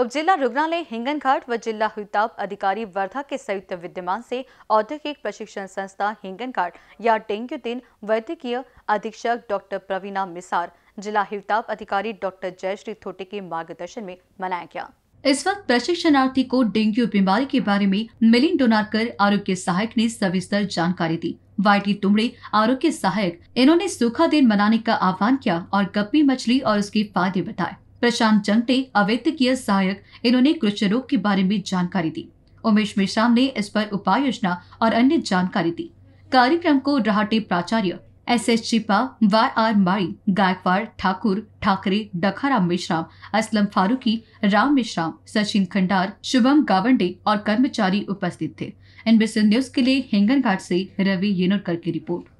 उप जिला रुग्णालय हिंगनघाट व जिला हुताब अधिकारी वर्धा के संयुक्त विद्यमान से औद्योगिक प्रशिक्षण संस्था हिंगनघाट या डेंगू दिन वैद्यकीय अधीक्षक डॉक्टर प्रवीणा मिसार जिला हिवताप अधिकारी डॉक्टर जयश्री थोटे के मार्गदर्शन में मनाया गया इस वक्त प्रशिक्षणार्थी को डेंगू बीमारी के बारे में मिलिंद डोनारकर आरोग्य सहायक ने सविस्तर जानकारी दी वाईटी तुमड़े आरोग्य सहायक इन्होंने सूखा दिन मनाने का आह्वान किया और गप्पी मछली और उसके फायदे बताए प्रशांत जंगटे अवैतकीय सहायक इन्होंने कृष्ठ रोग के बारे में जानकारी दी उमेश मिश्राम ने इस पर उपाय योजना और अन्य जानकारी दी कार्यक्रम को रहाटे प्राचार्य S S Chipa Y R माई गायकवाड़ ठाकुर ठाकरे डखाराम मिश्राम असलम फारूकी राम मिश्राम सचिन खंडार शुभम गावंडे और कर्मचारी उपस्थित थे एनबीसी न्यूज के लिए हिंगनघाट से रवि येनोरकर की रिपोर्ट